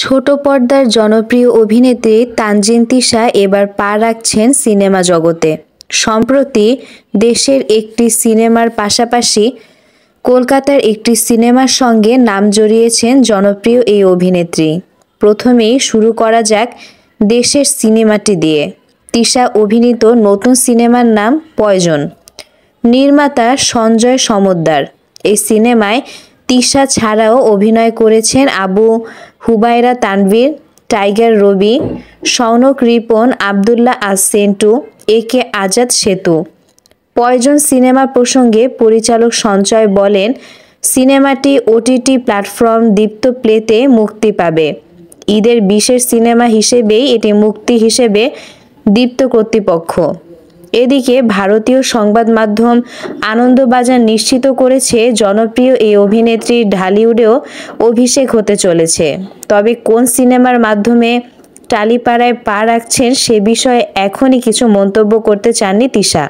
ছোট পর্দার জনপ্রিয় অভিনেত্রী তানজিন তিশা এবার পা রাখছেন সিনেমা জগতে সম্প্রতি দেশের একটি সিনেমার পাশাপাশি কলকাতার একটি সিনেমার সঙ্গে নাম জড়িয়েছেন জনপ্রিয় এই অভিনেত্রী প্রথমেই শুরু করা যাক দেশের সিনেমাটি দিয়ে তিশা অভিনীত নতুন সিনেমার নাম পয়জন নির্মাতা সঞ্জয় সমদ্দার এই সিনেমায় তিশা ছাড়াও অভিনয় করেছেন আবু হুবাইরা তানভীর টাইগার রবি সৌনক রিপন আবদুল্লাহ আসেন্টু A K Azad Setu poison cinema প্রসঙ্গে পরিচালক সঞ্চয় বলেন সিনেমাটি ওটিটি প্ল্যাটফর্ম দীপ্ত প্লেতে মুক্তি পাবে ঈদের বিশেষ সিনেমা হিসেবেই এটি মুক্তি হিসেবে দীপ্ত কর্তৃপক্ষ এদিকে ভারতীয় সংবাদ মাধ্যম আনন্দবাজার নিশ্চিত করেছে জনপ্রিয় এই অভিনেত্রী ঢালিউডেও অভিষেক হতে চলেছে তবে কোন সিনেমার মাধ্যমে টালিপাড়ায় পা রাখছেন সে বিষয়ে এখনই কিছু মন্তব্য করতে চাননি তিশা